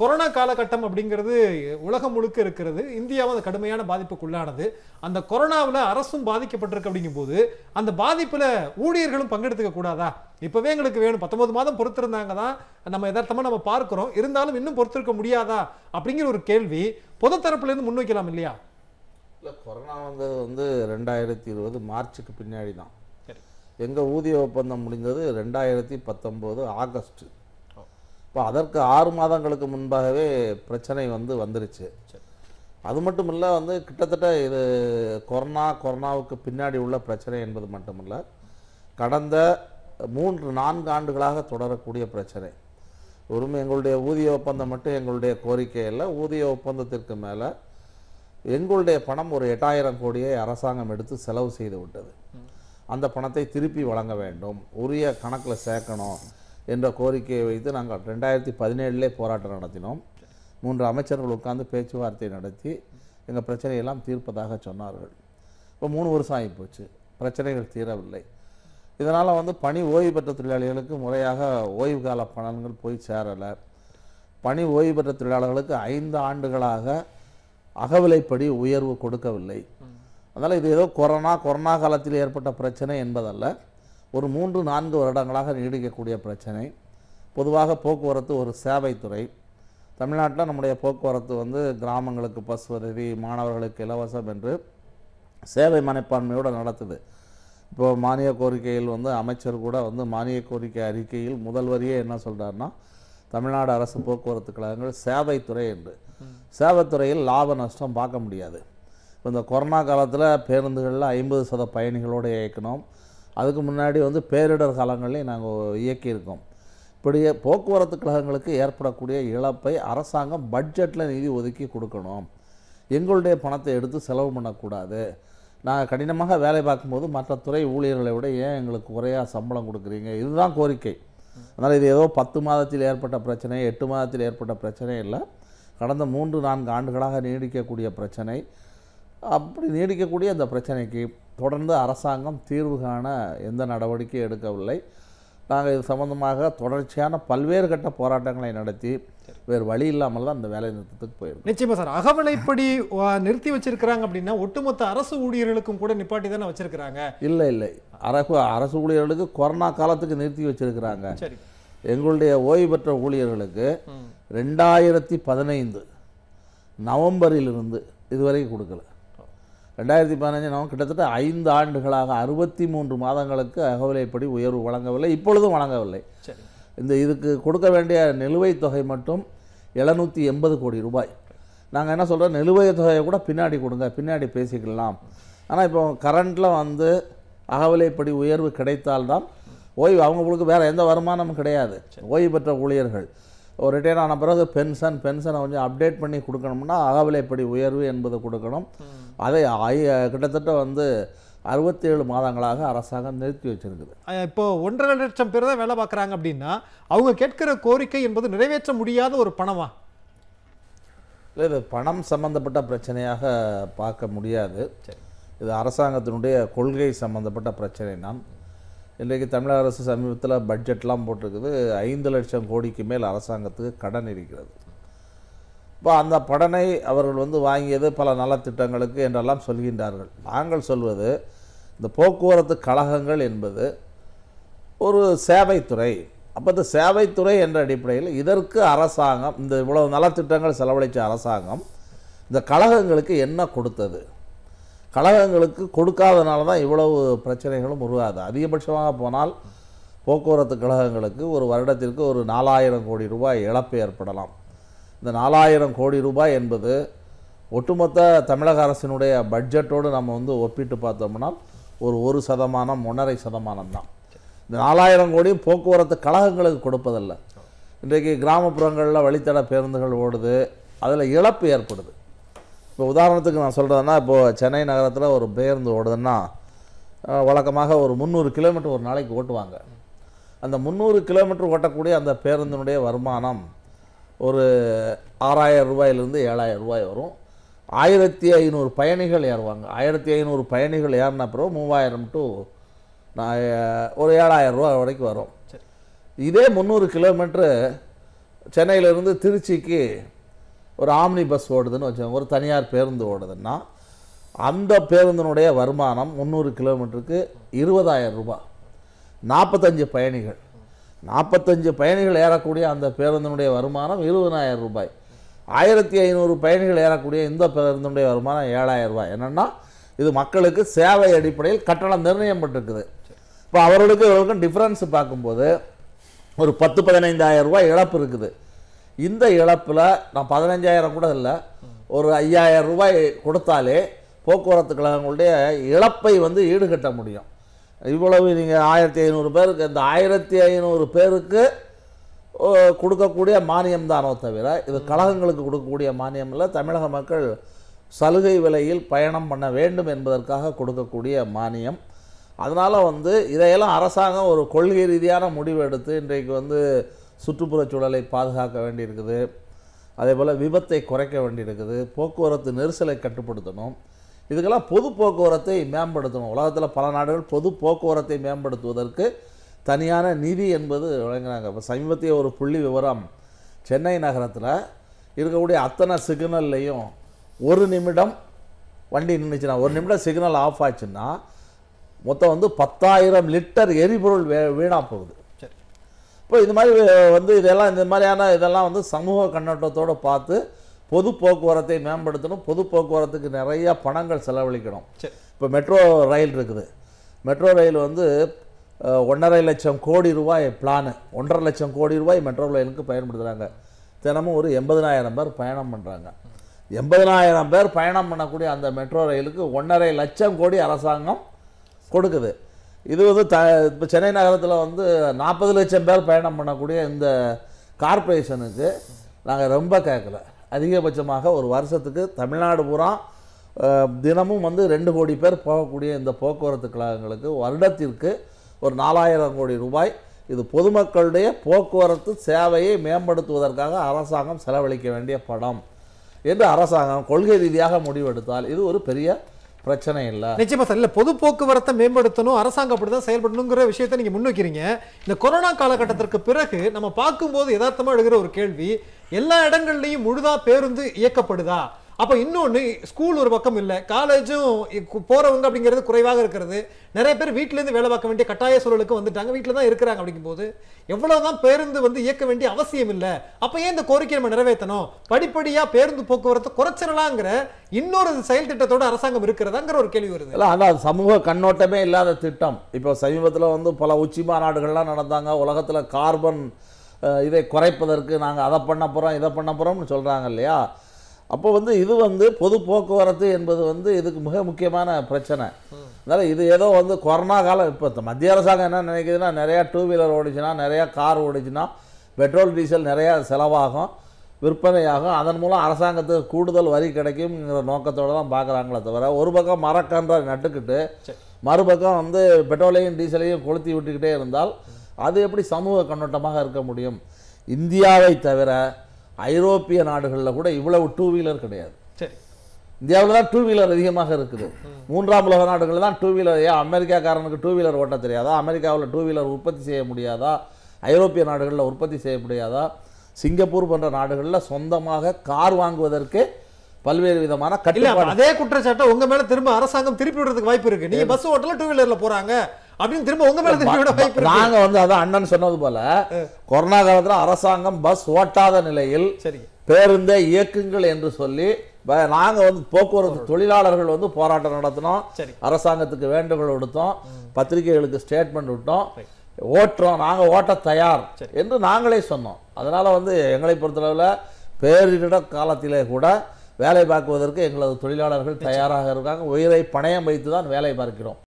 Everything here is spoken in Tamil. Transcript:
கொரோனா காலகட்டம் அப்படிங்கிறது உலகம் முழுக்க இருக்கிறது இந்தியாவும் அந்த கடுமையான பாதிப்புக்குள்ளானது அந்த கொரோனாவில் அரசும் பாதிக்கப்பட்டிருக்கு அப்படிங்கும்போது அந்த பாதிப்பில் ஊழியர்களும் பங்கெடுத்துக்க கூடாதா இப்போவே எங்களுக்கு வேணும் பத்தொம்பது மாதம் பொறுத்திருந்தாங்க தான் நம்ம எதார்த்தமாக நம்ம பார்க்குறோம் இருந்தாலும் இன்னும் பொறுத்திருக்க முடியாதா அப்படிங்கிற ஒரு கேள்வி பொது தரப்புலேருந்து முன்வைக்கலாம் இல்லையா இல்லை கொரோனா வந்தது வந்து ரெண்டாயிரத்தி இருபது மார்ச்சுக்கு பின்னாடி தான் எங்கள் ஊதிய ஒப்பந்தம் முடிந்தது ரெண்டாயிரத்தி பத்தொம்போது ஆகஸ்ட்டு இப்போ அதற்கு ஆறு மாதங்களுக்கு முன்பாகவே பிரச்சனை வந்து வந்துருச்சு அது மட்டும் இல்லை வந்து கிட்டத்தட்ட இது கொரோனா கொரோனாவுக்கு பின்னாடி உள்ள பிரச்சனை என்பது மட்டுமில்லை கடந்த மூன்று நான்கு ஆண்டுகளாக தொடரக்கூடிய பிரச்சனை ஒருமே எங்களுடைய ஊதிய ஒப்பந்தம் மட்டும் எங்களுடைய கோரிக்கை இல்லை ஊதிய ஒப்பந்தத்திற்கு மேலே எங்களுடைய பணம் ஒரு எட்டாயிரம் கோடியை அரசாங்கம் எடுத்து செலவு செய்து விட்டது அந்த பணத்தை திருப்பி வழங்க வேண்டும் உரிய கணக்கில் சேர்க்கணும் என்ற கோரிக்கையை வைத்து நாங்கள் ரெண்டாயிரத்தி பதினேழுலே போராட்டம் நடத்தினோம் மூன்று அமைச்சர்கள் உட்கார்ந்து பேச்சுவார்த்தை நடத்தி எங்கள் பிரச்சனையெல்லாம் தீர்ப்பதாக சொன்னார்கள் இப்போ மூணு வருஷம் ஆகி போச்சு பிரச்சனைகள் தீரவில்லை இதனால் வந்து பணி ஓய்வு பெற்ற தொழிலாளிகளுக்கு முறையாக ஓய்வு கால பலன்கள் போய் சேரலை பணி ஓய்வு பெற்ற தொழிலாளர்களுக்கு ஐந்து ஆண்டுகளாக அகவிலைப்படி உயர்வு கொடுக்கவில்லை அதனால் இது ஏதோ கொரோனா கொரோனா காலத்தில் ஏற்பட்ட பிரச்சனை என்பதல்ல ஒரு மூன்று நான்கு வருடங்களாக நீடிக்கக்கூடிய பிரச்சனை பொதுவாக போக்குவரத்து ஒரு சேவைத்துறை தமிழ்நாட்டில் நம்முடைய போக்குவரத்து வந்து கிராமங்களுக்கு பஸ் உதவி மாணவர்களுக்கு இலவசம் என்று சேவை மனப்பான்மையோடு நடத்துது இப்போ மானிய கோரிக்கையில் வந்து அமைச்சர் கூட வந்து மானிய கோரிக்கை அறிக்கையில் முதல்வரியே என்ன சொல்கிறாருன்னா தமிழ்நாடு அரசு போக்குவரத்து கழகங்கள் சேவைத்துறை என்று சேவைத்துறையில் லாப நஷ்டம் பார்க்க முடியாது இப்போ இந்த கொரோனா காலத்தில் பேருந்துகளில் ஐம்பது சத பயணிகளோடு இயக்கணும் அதுக்கு முன்னாடி வந்து பேரிடர் காலங்களையும் நாங்கள் இயக்கியிருக்கோம் இப்படியே போக்குவரத்து கழகங்களுக்கு ஏற்படக்கூடிய இழப்பை அரசாங்கம் பட்ஜெட்டில் நிதி ஒதுக்கி கொடுக்கணும் எங்களுடைய பணத்தை எடுத்து செலவு பண்ணக்கூடாது நாங்கள் கடினமாக வேலை பார்க்கும்போது மற்ற துறை ஊழியர்களை விட ஏன் எங்களுக்கு குறையாக சம்பளம் கொடுக்குறீங்க இதுதான் கோரிக்கை அதனால் இது ஏதோ பத்து மாதத்தில் ஏற்பட்ட பிரச்சனை எட்டு மாதத்தில் ஏற்பட்ட பிரச்சனை இல்லை கடந்த மூன்று நான்கு ஆண்டுகளாக நீடிக்கக்கூடிய பிரச்சனை அப்படி நீடிக்கக்கூடிய அந்த பிரச்சனைக்கு தொடர்ந்து அரசாங்கம் தீர்வு காண எந்த நடவடிக்கையும் எடுக்கவில்லை நாங்கள் இது சம்மந்தமாக தொடர்ச்சியான பல்வேறு கட்ட போராட்டங்களை நடத்தி வேறு வழி இல்லாமல் தான் அந்த வேலை நிறுத்தத்துக்கு போயிருக்கோம் நிச்சயமா சார் அகவலைப்படி நிறுத்தி வச்சிருக்கிறாங்க அப்படின்னா ஒட்டுமொத்த அரசு ஊழியர்களுக்கும் கூட நிப்பாட்டி தானே வச்சிருக்கிறாங்க இல்லை இல்லை அரசு அரசு ஊழியர்களுக்கு கொரோனா காலத்துக்கு நிறுத்தி வச்சிருக்கிறாங்க எங்களுடைய ஓய்வு பெற்ற ஊழியர்களுக்கு ரெண்டாயிரத்தி பதினைந்து நவம்பரிலிருந்து இதுவரைக்கும் கொடுக்கல ரெண்டாயிரத்தி பதினஞ்சு நம்ம கிட்டத்தட்ட ஐந்து ஆண்டுகளாக அறுபத்தி மூன்று மாதங்களுக்கு அகவிலைப்படி உயர்வு வழங்கவில்லை இப்பொழுதும் வழங்கவில்லை இந்த இதுக்கு கொடுக்க வேண்டிய நிலுவைத் தொகை மட்டும் எழுநூற்றி எண்பது கோடி ரூபாய் நாங்கள் என்ன சொல்கிறோம் நிலுவைத் தொகையை கூட பின்னாடி கொடுங்க பின்னாடி பேசிக்கலாம் ஆனால் இப்போ கரண்டில் வந்து அகவிலைப்படி உயர்வு கிடைத்தால்தான் ஓய்வு அவங்களுக்கு வேறு எந்த வருமானமும் கிடையாது ஓய்வு பெற்ற ஊழியர்கள் ஒரு ரிட்டையர் ஆன பிறகு பென்ஷன் பென்ஷனை கொஞ்சம் அப்டேட் பண்ணி கொடுக்கணும்னா அகவிலைப்படி உயர்வு என்பது கொடுக்கணும் அதை கிட்டத்தட்ட வந்து அறுபத்தி ஏழு மாதங்களாக அரசாங்கம் நிறுத்தி வச்சிருக்குது இப்போ ஒன்றரை லட்சம் பேர் தான் வேலை பார்க்குறாங்க அப்படின்னா அவங்க கேட்கிற கோரிக்கை என்பது நிறைவேற்ற முடியாத ஒரு பணமா இல்லை இது பணம் சம்பந்தப்பட்ட பிரச்சனையாக பார்க்க முடியாது இது அரசாங்கத்தினுடைய கொள்கை சம்பந்தப்பட்ட பிரச்சனை தான் இன்றைக்கு தமிழக அரசு சமீபத்தில் பட்ஜெட்லாம் போட்டிருக்குது ஐந்து லட்சம் கோடிக்கு மேல் அரசாங்கத்துக்கு கடன் இருக்கிறது இப்போ அந்த படனை அவர்கள் வந்து வாங்கியது பல நலத்திட்டங்களுக்கு என்றெல்லாம் சொல்கின்றார்கள் நாங்கள் சொல்வது இந்த போக்குவரத்து கழகங்கள் என்பது ஒரு சேவைத்துறை அப்போ இந்த சேவைத்துறை என்ற அடிப்படையில் இதற்கு அரசாங்கம் இந்த இவ்வளவு நலத்திட்டங்கள் செலவழித்த அரசாங்கம் இந்த கழகங்களுக்கு என்ன கொடுத்தது கழகங்களுக்கு கொடுக்காதனால தான் இவ்வளவு பிரச்சனைகளும் உருவாது அதிகபட்சமாக போனால் போக்குவரத்து கழகங்களுக்கு ஒரு வருடத்திற்கு ஒரு நாலாயிரம் கோடி ரூபாய் இழப்பு ஏற்படலாம் இந்த நாலாயிரம் கோடி ரூபாய் என்பது ஒட்டுமொத்த தமிழக அரசினுடைய பட்ஜெட்டோடு நம்ம வந்து ஒப்பிட்டு பார்த்தோம்னா ஒரு ஒரு சதமானம் ஒன்றரை சதமானம் தான் இந்த நாலாயிரம் கோடி போக்குவரத்து கழகங்களுக்கு கொடுப்பதில்லை இன்றைக்கு கிராமப்புறங்களில் வழித்தட பேருந்துகள் ஓடுது அதில் இழப்பு ஏற்படுது இப்போ உதாரணத்துக்கு நான் சொல்கிறதுனா இப்போது சென்னை நகரத்தில் ஒரு பேருந்து ஓடுதுன்னா வழக்கமாக ஒரு முந்நூறு கிலோமீட்டர் ஒரு நாளைக்கு ஓட்டுவாங்க அந்த முந்நூறு கிலோமீட்டர் ஓட்டக்கூடிய அந்த பேருந்தினுடைய வருமானம் ஒரு ஆறாயிரம் ரூபாயிலிருந்து ஏழாயிரம் ரூபாய் வரும் ஆயிரத்தி ஐநூறு பயணிகள் ஏறுவாங்க ஆயிரத்தி ஐநூறு பயணிகள் ஏறின பிறகு மூவாயிரம் டு நான் ஒரு ஏழாயிரம் ரூபா வரைக்கும் வரும் இதே முந்நூறு கிலோமீட்ரு சென்னையிலேருந்து திருச்சிக்கு ஒரு ஆம்னி பஸ் ஓடுதுன்னு வச்சோம் ஒரு தனியார் பேருந்து ஓடுதுன்னா அந்த பேருந்தினுடைய வருமானம் முந்நூறு கிலோமீட்டருக்கு இருபதாயிரம் ரூபாய் நாற்பத்தஞ்சு பயணிகள் நாற்பத்தஞ்சு பயணிகள் ஏறக்கூடிய அந்த பேருந்தினுடைய வருமானம் இருபதாயிரம் ரூபாய் ஆயிரத்தி ஐநூறு பயணிகள் ஏறக்கூடிய இந்த பேருந்தினுடைய வருமானம் ஏழாயிரம் ரூபாய் என்னென்னா இது மக்களுக்கு சேவை அடிப்படையில் கட்டணம் நிர்ணயம் பட்டிருக்குது இப்போ அவர்களுக்கு இவர்களுக்கும் டிஃப்ரென்ஸ் பார்க்கும்போது ஒரு பத்து பதினைந்தாயிரம் ரூபாய் இழப்பு இருக்குது இந்த இழப்பில் நான் பதினஞ்சாயிரம் கூட இல்லை ஒரு ஐயாயிரம் ரூபாய் கொடுத்தாலே போக்குவரத்து கழகங்களுடைய இழப்பை வந்து ஈடுகட்ட முடியும் இவ்வளவு நீங்கள் ஆயிரத்தி ஐநூறு பேருக்கு இந்த ஆயிரத்தி ஐநூறு பேருக்கு கொடுக்கக்கூடிய மானியம் தானோ தவிர இது கழகங்களுக்கு கொடுக்கக்கூடிய மானியம் இல்லை தமிழக மக்கள் சலுகை விலையில் பயணம் பண்ண வேண்டும் என்பதற்காக கொடுக்கக்கூடிய மானியம் அதனால் வந்து இதையெல்லாம் அரசாங்கம் ஒரு கொள்கை ரீதியான முடிவு எடுத்து இன்றைக்கு வந்து சுற்றுப்புறச் சூழலை பாதுகாக்க வேண்டியிருக்குது அதே போல் விபத்தை குறைக்க வேண்டியிருக்குது போக்குவரத்து நெரிசலை கட்டுப்படுத்தணும் இதுக்கெல்லாம் பொது போக்குவரத்தை மேம்படுத்தணும் உலகத்தில் பல நாடுகள் பொது போக்குவரத்தை மேம்படுத்துவதற்கு தனியான நிதி என்பது வழங்கினாங்க இப்போ சமீபத்திய ஒரு புள்ளி விவரம் சென்னை நகரத்தில் இருக்கக்கூடிய அத்தனை சிக்னல்லையும் ஒரு நிமிடம் வண்டி நின்றுச்சுன்னா ஒரு நிமிடம் சிக்னல் ஆஃப் ஆச்சுன்னா மொத்தம் வந்து பத்தாயிரம் லிட்டர் எரிபொருள் வே வீணாக போகுது இப்போ இந்த மாதிரி வந்து இதெல்லாம் இந்த மாதிரியான இதெல்லாம் வந்து சமூக கண்ணோட்டத்தோடு பார்த்து பொது போக்குவரத்தை மேம்படுத்தணும் பொது போக்குவரத்துக்கு நிறையா பணங்கள் செலவழிக்கணும் இப்போ மெட்ரோ ரயில் இருக்குது மெட்ரோ ரயில் வந்து ஒன்றரை லட்சம் கோடி ரூபாய் பிளானு ஒன்றரை லட்சம் கோடி ரூபாய் மெட்ரோ ரயிலுக்கு பயன்படுத்துகிறாங்க தினமும் ஒரு எண்பதனாயிரம் பேர் பயணம் பண்ணுறாங்க எண்பதனாயிரம் பேர் பயணம் பண்ணக்கூடிய அந்த மெட்ரோ ரயிலுக்கு ஒன்றரை லட்சம் கோடி அரசாங்கம் கொடுக்குது இது வந்து த இப்போ சென்னை நகரத்தில் வந்து நாற்பது லட்சம் பேர் பயணம் பண்ணக்கூடிய இந்த கார்பரேஷனுக்கு நாங்கள் ரொம்ப கேட்கல அதிகபட்சமாக ஒரு வருஷத்துக்கு தமிழ்நாடு பூரா தினமும் வந்து ரெண்டு கோடி பேர் போகக்கூடிய இந்த போக்குவரத்து கழகங்களுக்கு வருடத்திற்கு ஒரு நாலாயிரம் கோடி ரூபாய் இது பொதுமக்களுடைய போக்குவரத்து சேவையை மேம்படுத்துவதற்காக அரசாங்கம் செலவழிக்க வேண்டிய படம் என்று அரசாங்கம் கொள்கை ரீதியாக முடிவெடுத்தால் இது ஒரு பெரிய பிரச்சனை இல்லை நிச்சயமா சார் இல்லை பொது போக்குவரத்தை மேம்படுத்தணும் அரசாங்கம் அப்படி தான் செயல்படணுங்கிற விஷயத்தை நீங்கள் முன்வைக்கிறீங்க இந்த கொரோனா காலகட்டத்திற்கு பிறகு நம்ம பார்க்கும்போது யதார்த்தமாக எழுகிற ஒரு கேள்வி எல்லா இடங்கள்லையும் முழுதா பேருந்து இயக்கப்படுதா அப்போ இன்னொன்று ஸ்கூல் ஒரு பக்கம் இல்லை காலேஜும் போகிறவங்க அப்படிங்கிறது குறைவாக இருக்கிறது நிறைய பேர் வீட்டிலேருந்து வேலை பார்க்க வேண்டிய கட்டாய சூழலுக்கு வந்துட்டாங்க வீட்டில் தான் இருக்கிறாங்க அப்படிங்கும்போது எவ்வளோ தான் பேருந்து வந்து இயக்க வேண்டிய அவசியம் இல்லை அப்போ ஏன் இந்த கோரிக்கை நம்ம நிறைவேற்றணும் படிப்படியாக பேருந்து போக்குவரத்து குறைச்சிடலாங்கிற இன்னொரு செயல் திட்டத்தோட அரசாங்கம் இருக்கிறதாங்கிற ஒரு கேள்வி வருது இல்லை அதான் சமூக கண்ணோட்டமே இல்லாத திட்டம் இப்போ சமீபத்தில் வந்து பல உச்சி மாநாடுகள்லாம் நடந்தாங்க உலகத்தில் கார்பன் இதை குறைப்பதற்கு நாங்கள் அதை பண்ண போகிறோம் இதை பண்ண போகிறோம்னு சொல்கிறாங்க இல்லையா அப்போ வந்து இது வந்து பொது போக்குவரத்து என்பது வந்து இதுக்கு மிக முக்கியமான பிரச்சனை அதனால் இது ஏதோ வந்து கொரோனா காலம் இப்போ மத்திய அரசாங்கம் என்ன நினைக்கிதுன்னா நிறையா டூ வீலர் ஓடிச்சுன்னா நிறையா கார் ஓடிச்சுன்னா பெட்ரோல் டீசல் நிறையா செலவாகும் விற்பனையாகும் அதன் மூலம் அரசாங்கத்துக்கு கூடுதல் வரி கிடைக்குங்கிற நோக்கத்தோடு தான் பார்க்குறாங்களே தவிர ஒரு பக்கம் மரக்கன்றை நட்டுக்கிட்டு மறுபக்கம் வந்து பெட்ரோலையும் டீசலையும் கொளுத்தி விட்டுக்கிட்டே இருந்தால் அது எப்படி சமூக கண்ணோட்டமாக இருக்க முடியும் இந்தியாவை தவிர ஐரோப்பிய நாடுகளில் கூட இவ்வளவு டூ வீலர் கிடையாது இந்தியாவில் தான் டூ வீலர் அதிகமாக இருக்குது மூன்றாம் உலக நாடுகளில் தான் டூ வீலர் ஏன் அமெரிக்காக்காரனுக்கு டூ வீலர் ஓட்ட தெரியாதா அமெரிக்காவில் டூ வீலர் உற்பத்தி செய்ய முடியாதா ஐரோப்பிய நாடுகளில் உற்பத்தி செய்ய முடியாதா சிங்கப்பூர் போன்ற நாடுகளில் சொந்தமாக கார் வாங்குவதற்கு பல்வேறு விதமான கட்டில அதே குற்றச்சாட்டை உங்க மேல திரும்ப அரசாங்கம் திருப்பி விடுறதுக்கு வாய்ப்பு இருக்கு நீங்க பஸ் ஓட்டல டூ வீலர்ல போறாங்க அப்படின்னு திரும்ப உங்க மேல திரும்பியோட நாங்க வந்து அதான் அண்ணன் சொன்னது போல கொரோனா காலத்துல அரசாங்கம் பஸ் ஓட்டாத நிலையில் சரி பேருந்தே இயக்குங்கள் என்று சொல்லி நாங்கள் வந்து போக்குவரத்து தொழிலாளர்கள் வந்து போராட்டம் நடத்தினோம் அரசாங்கத்துக்கு வேண்டுகோள் விடுத்தோம் பத்திரிகைகளுக்கு ஸ்டேட்மெண்ட் விட்டோம் ஓட்டுறோம் நாங்கள் ஓட்ட தயார் என்று நாங்களே சொன்னோம் அதனால் வந்து எங்களை பொறுத்தளவில் பேரிட காலத்திலே கூட வேலை பார்க்குவதற்கு எங்களது தொழிலாளர்கள் தயாராக இருக்காங்க உயிரை பணையம் வைத்து தான் வேலை பார்க்கிறோம்